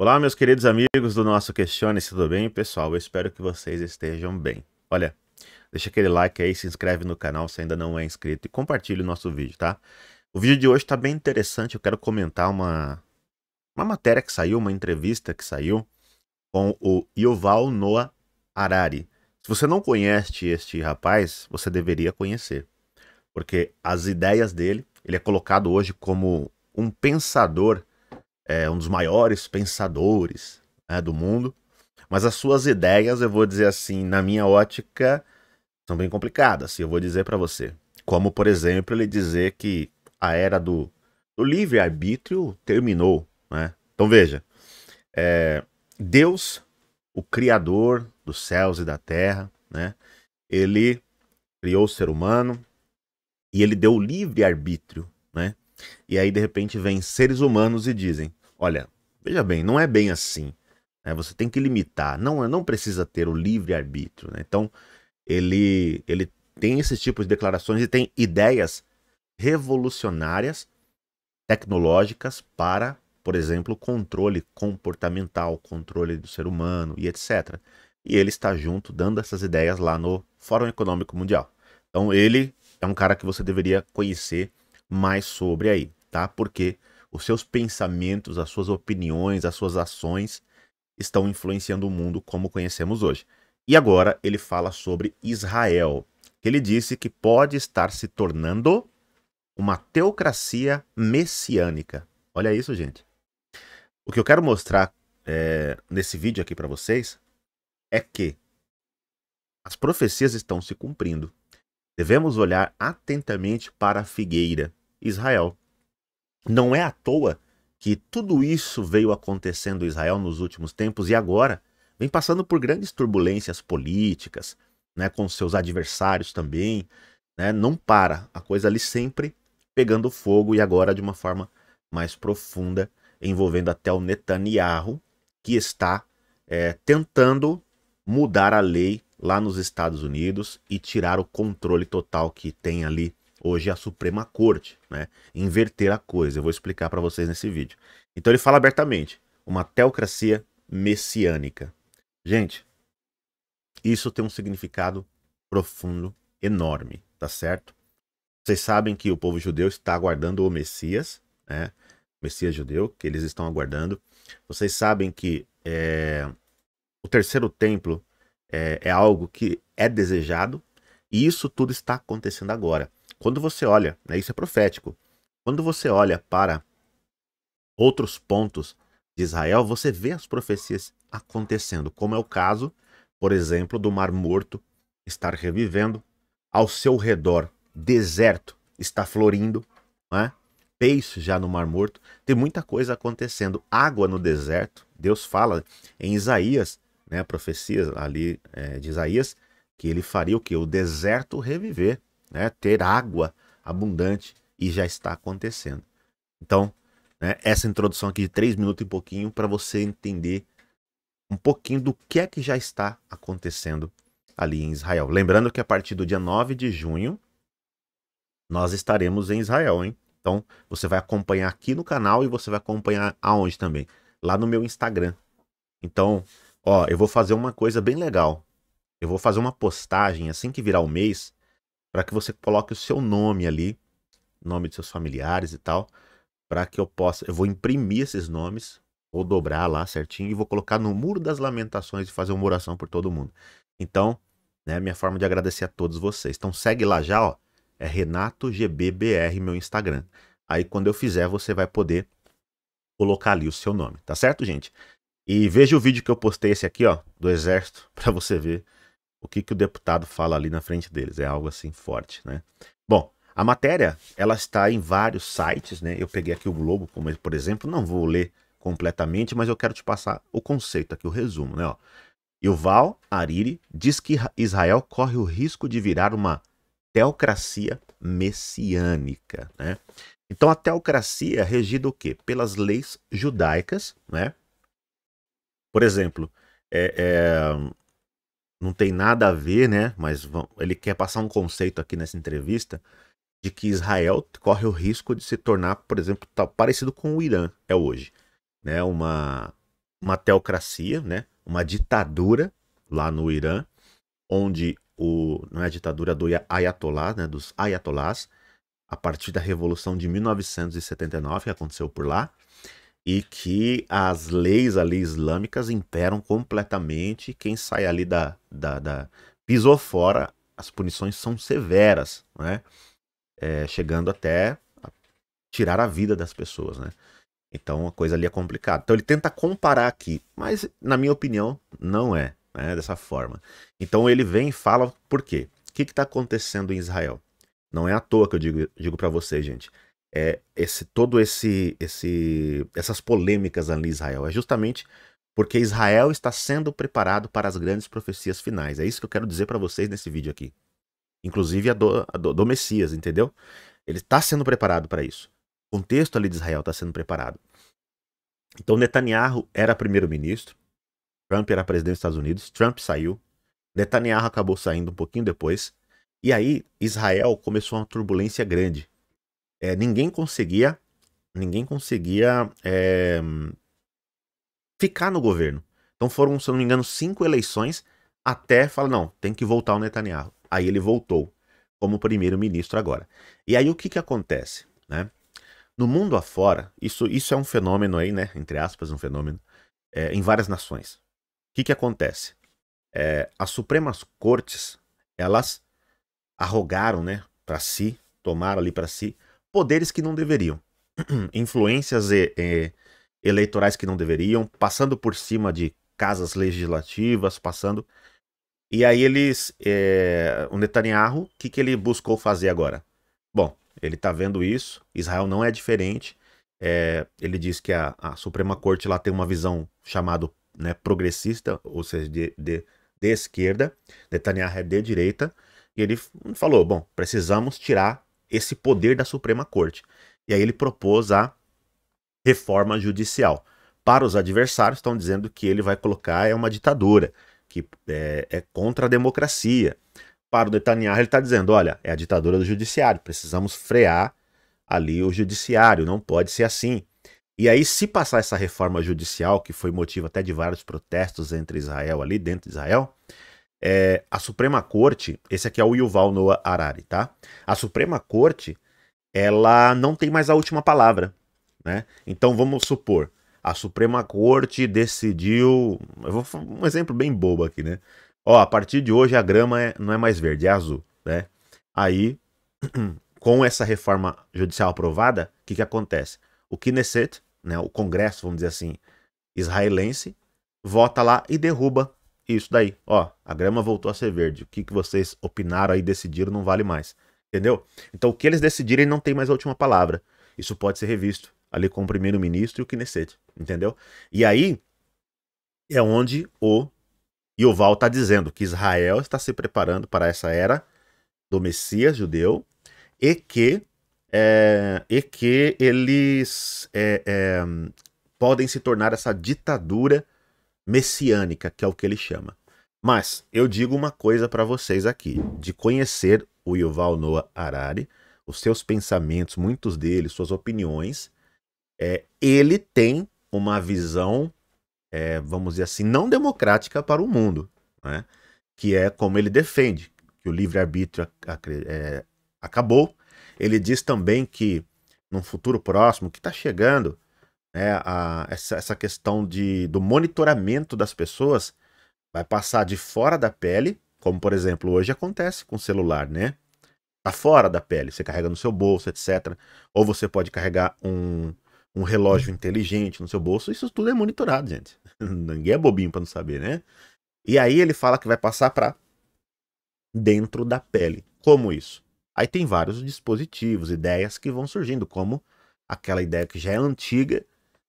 Olá, meus queridos amigos do nosso Questione, tudo bem? Pessoal, eu espero que vocês estejam bem. Olha, deixa aquele like aí, se inscreve no canal se ainda não é inscrito e compartilha o nosso vídeo, tá? O vídeo de hoje tá bem interessante, eu quero comentar uma, uma matéria que saiu, uma entrevista que saiu com o Yuval Noah Harari. Se você não conhece este rapaz, você deveria conhecer, porque as ideias dele, ele é colocado hoje como um pensador é, um dos maiores pensadores né, do mundo. Mas as suas ideias, eu vou dizer assim, na minha ótica, são bem complicadas. eu vou dizer para você. Como, por exemplo, ele dizer que a era do, do livre-arbítrio terminou. Né? Então veja, é, Deus, o Criador dos céus e da terra, né? ele criou o ser humano e ele deu livre-arbítrio. Né? E aí, de repente, vêm seres humanos e dizem: Olha, veja bem, não é bem assim. Né? Você tem que limitar. Não, não precisa ter o livre-arbítrio. Né? Então, ele, ele tem esses tipos de declarações e tem ideias revolucionárias, tecnológicas para, por exemplo, controle comportamental, controle do ser humano e etc. E ele está junto dando essas ideias lá no Fórum Econômico Mundial. Então ele é um cara que você deveria conhecer mais sobre aí, tá? Porque os seus pensamentos, as suas opiniões, as suas ações estão influenciando o mundo como conhecemos hoje. E agora ele fala sobre Israel. Ele disse que pode estar se tornando uma teocracia messiânica. Olha isso, gente. O que eu quero mostrar é, nesse vídeo aqui para vocês é que as profecias estão se cumprindo. Devemos olhar atentamente para a figueira, Israel. Não é à toa que tudo isso veio acontecendo em Israel nos últimos tempos e agora vem passando por grandes turbulências políticas, né, com seus adversários também. Né, não para, a coisa ali sempre pegando fogo e agora de uma forma mais profunda, envolvendo até o Netanyahu, que está é, tentando mudar a lei lá nos Estados Unidos e tirar o controle total que tem ali hoje é a Suprema Corte, né? Inverter a coisa, eu vou explicar para vocês nesse vídeo. Então ele fala abertamente, uma teocracia messiânica. Gente, isso tem um significado profundo, enorme, tá certo? Vocês sabem que o povo judeu está aguardando o Messias, né? O Messias judeu, que eles estão aguardando. Vocês sabem que é, o terceiro templo é, é algo que é desejado, e isso tudo está acontecendo agora. Quando você olha, né, isso é profético, quando você olha para outros pontos de Israel, você vê as profecias acontecendo, como é o caso, por exemplo, do Mar Morto estar revivendo, ao seu redor, deserto está florindo, né? peixe já no Mar Morto, tem muita coisa acontecendo. Água no deserto, Deus fala em Isaías, né, profecias ali é, de Isaías, que ele faria o que? O deserto reviver né, ter água abundante e já está acontecendo. Então, né, essa introdução aqui de três minutos e pouquinho para você entender um pouquinho do que é que já está acontecendo ali em Israel. Lembrando que a partir do dia 9 de junho nós estaremos em Israel, hein? Então, você vai acompanhar aqui no canal e você vai acompanhar aonde também? Lá no meu Instagram. Então, ó, eu vou fazer uma coisa bem legal. Eu vou fazer uma postagem assim que virar o mês para que você coloque o seu nome ali, nome de seus familiares e tal, para que eu possa, eu vou imprimir esses nomes, vou dobrar lá certinho e vou colocar no muro das lamentações e fazer uma oração por todo mundo. Então, né, minha forma de agradecer a todos vocês. Então segue lá já, ó, é Renato GBBR meu Instagram. Aí quando eu fizer, você vai poder colocar ali o seu nome, tá certo, gente? E veja o vídeo que eu postei esse aqui, ó, do exército, para você ver o que, que o deputado fala ali na frente deles. É algo assim forte, né? Bom, a matéria, ela está em vários sites, né? Eu peguei aqui o Globo, como por exemplo, não vou ler completamente, mas eu quero te passar o conceito aqui, o resumo, né? Ó. Yuval Hariri diz que Israel corre o risco de virar uma teocracia messiânica, né? Então a teocracia é regida o quê? Pelas leis judaicas, né? Por exemplo, é, é, não tem nada a ver, né? Mas ele quer passar um conceito aqui nessa entrevista de que Israel corre o risco de se tornar, por exemplo, tá parecido com o Irã é hoje, né? Uma uma teocracia, né? Uma ditadura lá no Irã, onde o não é a ditadura do ayatollah, né? Dos ayatolás, a partir da revolução de 1979 que aconteceu por lá, e que as leis ali islâmicas imperam completamente. Quem sai ali da, da, da pisou fora, as punições são severas, né? É, chegando até a tirar a vida das pessoas, né? Então a coisa ali é complicada. Então ele tenta comparar aqui, mas na minha opinião não é né, dessa forma. Então ele vem e fala por quê? O que está acontecendo em Israel? Não é à toa que eu digo, digo para vocês, gente é, esse todo esse, esse essas polêmicas ali em Israel é justamente porque Israel está sendo preparado para as grandes profecias finais. É isso que eu quero dizer para vocês nesse vídeo aqui. Inclusive a do, a do, do Messias, entendeu? Ele está sendo preparado para isso. O contexto ali de Israel está sendo preparado. Então Netanyahu era primeiro-ministro, Trump era presidente dos Estados Unidos, Trump saiu, Netanyahu acabou saindo um pouquinho depois, e aí Israel começou uma turbulência grande é, ninguém conseguia, ninguém conseguia é, ficar no governo. Então foram, se eu não me engano, cinco eleições até falar, não, tem que voltar o Netanyahu. Aí ele voltou como primeiro-ministro agora. E aí o que, que acontece? Né? No mundo afora, isso, isso é um fenômeno aí, né? Entre aspas, um fenômeno, é, em várias nações. O que, que acontece? É, as Supremas Cortes, elas arrogaram, né, para si, tomaram ali para si, poderes que não deveriam, influências e, e, eleitorais que não deveriam, passando por cima de casas legislativas, passando. E aí eles, é, o Netanyahu, o que, que ele buscou fazer agora? Bom, ele está vendo isso, Israel não é diferente. É, ele diz que a, a, Suprema Corte lá tem uma visão chamada né, progressista, ou seja, de, de, de esquerda, Netanyahu é de direita, e ele falou: bom, precisamos tirar esse poder da Suprema Corte. E aí ele propôs a reforma judicial. Para os adversários, estão dizendo que ele vai colocar é uma ditadura, que é, é contra a democracia. Para o Netanyahu, ele está dizendo: olha, é a ditadura do judiciário, precisamos frear ali o judiciário, não pode ser assim. E aí, se passar essa reforma judicial, que foi motivo até de vários protestos entre Israel ali, dentro de Israel, é, a Suprema Corte, esse aqui é o Yuval Noah Harari, tá? A Suprema Corte, ela não tem mais a última palavra, né? Então vamos supor, a Suprema Corte decidiu, eu vou um exemplo bem bobo aqui, né? Ó, a partir de hoje a grama é, não é mais verde, é azul, né? Aí, com essa reforma judicial aprovada, o que que acontece? O Knesset, né, o Congresso, vamos dizer assim, israelense, vota lá e derruba isso daí, ó, a grama voltou a ser verde. O que, que vocês opinaram aí, decidiram, não vale mais. Entendeu? Então o que eles decidirem não tem mais a última palavra. Isso pode ser revisto ali com o primeiro-ministro e o Knesset, entendeu? E aí é onde o Yoval está dizendo que Israel está se preparando para essa era do Messias judeu e que, é, e que eles é, é, podem se tornar essa ditadura messiânica, que é o que ele chama. Mas eu digo uma coisa para vocês aqui, de conhecer o Yuval Noah Harari, os seus pensamentos, muitos deles, suas opiniões, é, ele tem uma visão, é, vamos dizer assim, não democrática para o mundo, né? que é como ele defende, que o livre-arbítrio é, acabou. Ele diz também que num futuro próximo, que está chegando, né, a, essa, essa questão de, do monitoramento das pessoas vai passar de fora da pele, como por exemplo hoje acontece com o celular, né? Tá fora da pele, você carrega no seu bolso, etc. Ou você pode carregar um, um relógio inteligente no seu bolso, isso tudo é monitorado, gente. Ninguém é bobinho para não saber, né? E aí ele fala que vai passar para dentro da pele. Como isso? Aí tem vários dispositivos, ideias que vão surgindo, como aquela ideia que já é antiga,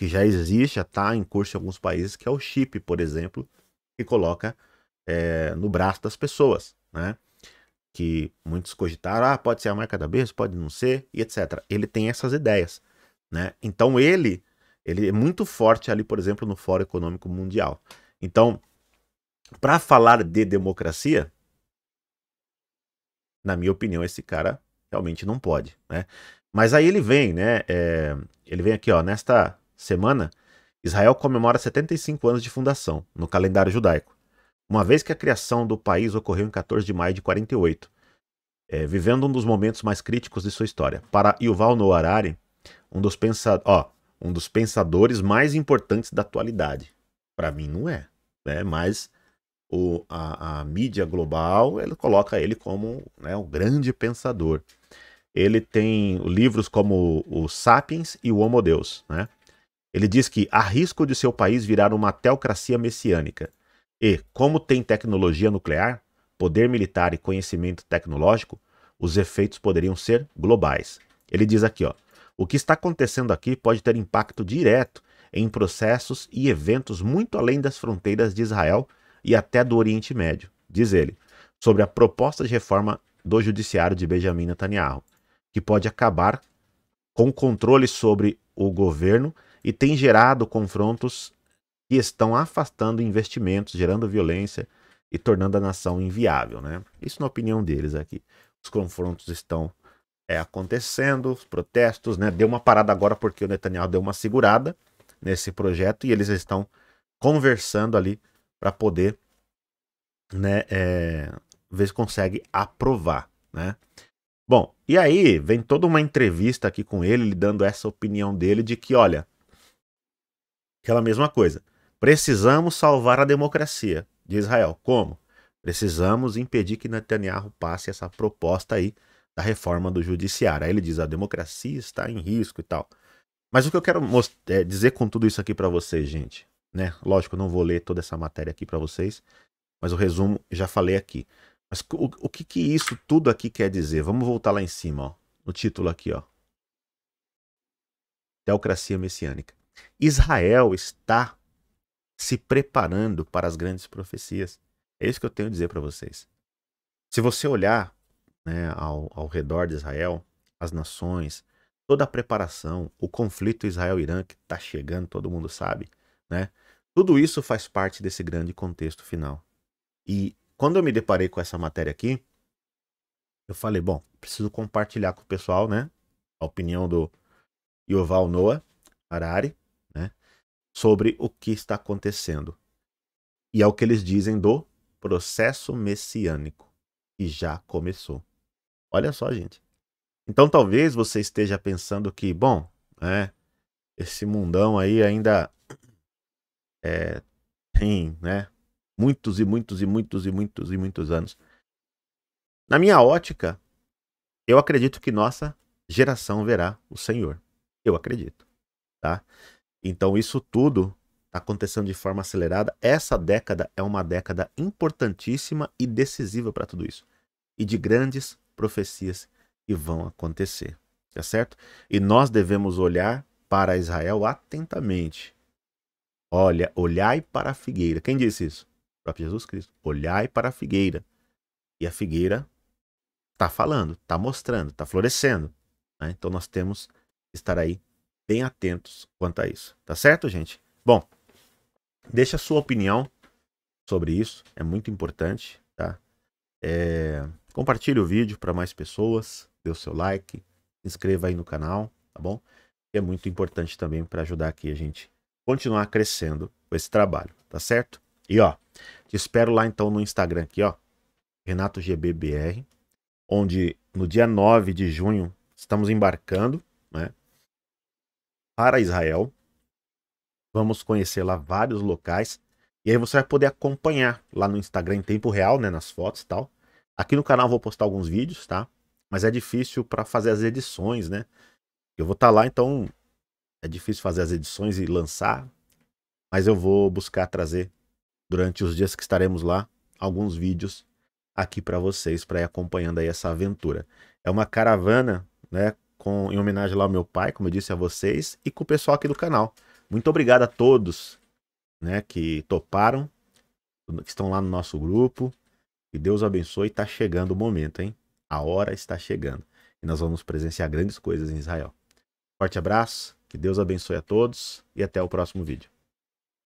que já existe, já está em curso em alguns países, que é o chip, por exemplo, que coloca é, no braço das pessoas, né? Que muitos cogitaram, ah, pode ser a marca da besta, pode não ser, e etc. Ele tem essas ideias, né? Então ele, ele é muito forte ali, por exemplo, no Fórum Econômico Mundial. Então, para falar de democracia, na minha opinião, esse cara realmente não pode, né? Mas aí ele vem, né? É, ele vem aqui, ó, nesta semana, Israel comemora 75 anos de fundação, no calendário judaico, uma vez que a criação do país ocorreu em 14 de maio de 48, é, vivendo um dos momentos mais críticos de sua história. Para Yuval Noah Harari, um dos, pensa ó, um dos pensadores mais importantes da atualidade. Para mim não é, né? mas o, a, a mídia global ele coloca ele como né, um grande pensador. Ele tem livros como o Sapiens e o Homo Deus, né? Ele diz que há risco de seu país virar uma teocracia messiânica e, como tem tecnologia nuclear, poder militar e conhecimento tecnológico, os efeitos poderiam ser globais. Ele diz aqui, ó, o que está acontecendo aqui pode ter impacto direto em processos e eventos muito além das fronteiras de Israel e até do Oriente Médio, diz ele, sobre a proposta de reforma do judiciário de Benjamin Netanyahu, que pode acabar com o controle sobre o governo e tem gerado confrontos que estão afastando investimentos, gerando violência e tornando a nação inviável, né? Isso na opinião deles aqui. Os confrontos estão é, acontecendo, os protestos, né? Deu uma parada agora porque o Netanyahu deu uma segurada nesse projeto e eles estão conversando ali para poder, né, é, ver se consegue aprovar, né? Bom, e aí vem toda uma entrevista aqui com ele, ele dando essa opinião dele de que, olha, Aquela mesma coisa. Precisamos salvar a democracia de Israel. Como? Precisamos impedir que Netanyahu passe essa proposta aí da reforma do judiciário. Aí ele diz: a democracia está em risco e tal. Mas o que eu quero é, dizer com tudo isso aqui para vocês, gente, né? Lógico, eu não vou ler toda essa matéria aqui para vocês, mas o resumo já falei aqui. Mas o, o que, que isso tudo aqui quer dizer? Vamos voltar lá em cima, ó, no título aqui, ó. Teocracia messiânica. Israel está se preparando para as grandes profecias. É isso que eu tenho a dizer para vocês. Se você olhar né, ao, ao redor de Israel, as nações, toda a preparação, o conflito Israel-Irã que está chegando, todo mundo sabe, né? Tudo isso faz parte desse grande contexto final. E quando eu me deparei com essa matéria aqui, eu falei, bom, preciso compartilhar com o pessoal, né? A opinião do Yoval Noah Harari, sobre o que está acontecendo. E é o que eles dizem do processo messiânico, que já começou. Olha só, gente. Então talvez você esteja pensando que, bom, né esse mundão aí ainda é, tem né, muitos e muitos e muitos e muitos e muitos anos. Na minha ótica, eu acredito que nossa geração verá o Senhor. Eu acredito, tá? Então, isso tudo está acontecendo de forma acelerada. Essa década é uma década importantíssima e decisiva para tudo isso. E de grandes profecias que vão acontecer. Tá certo? E nós devemos olhar para Israel atentamente. Olha, olhai para a figueira. Quem disse isso? O próprio Jesus Cristo. Olhai para a figueira. E a figueira está falando, está mostrando, está florescendo. Né? Então nós temos que estar aí bem atentos quanto a isso. Tá certo, gente? Bom, deixa a sua opinião sobre isso. É muito importante, tá? É... Compartilhe o vídeo para mais pessoas. Dê o seu like. Se inscreva aí no canal, tá bom? é muito importante também para ajudar aqui a gente continuar crescendo com esse trabalho, tá certo? E ó, te espero lá então no Instagram aqui, ó, RenatoGBBR, onde no dia 9 de junho estamos embarcando, né? para Israel. Vamos conhecer lá vários locais. E aí você vai poder acompanhar lá no Instagram em tempo real, né? Nas fotos e tal. Aqui no canal eu vou postar alguns vídeos, tá? Mas é difícil para fazer as edições, né? Eu vou estar tá lá, então é difícil fazer as edições e lançar. Mas eu vou buscar trazer durante os dias que estaremos lá alguns vídeos aqui para vocês para ir acompanhando aí essa aventura. É uma caravana, né, com, em homenagem lá ao meu pai, como eu disse a vocês, e com o pessoal aqui do canal. Muito obrigado a todos né, que toparam, que estão lá no nosso grupo. Que Deus abençoe. Está chegando o momento, hein? A hora está chegando. E nós vamos presenciar grandes coisas em Israel. Forte abraço, que Deus abençoe a todos e até o próximo vídeo.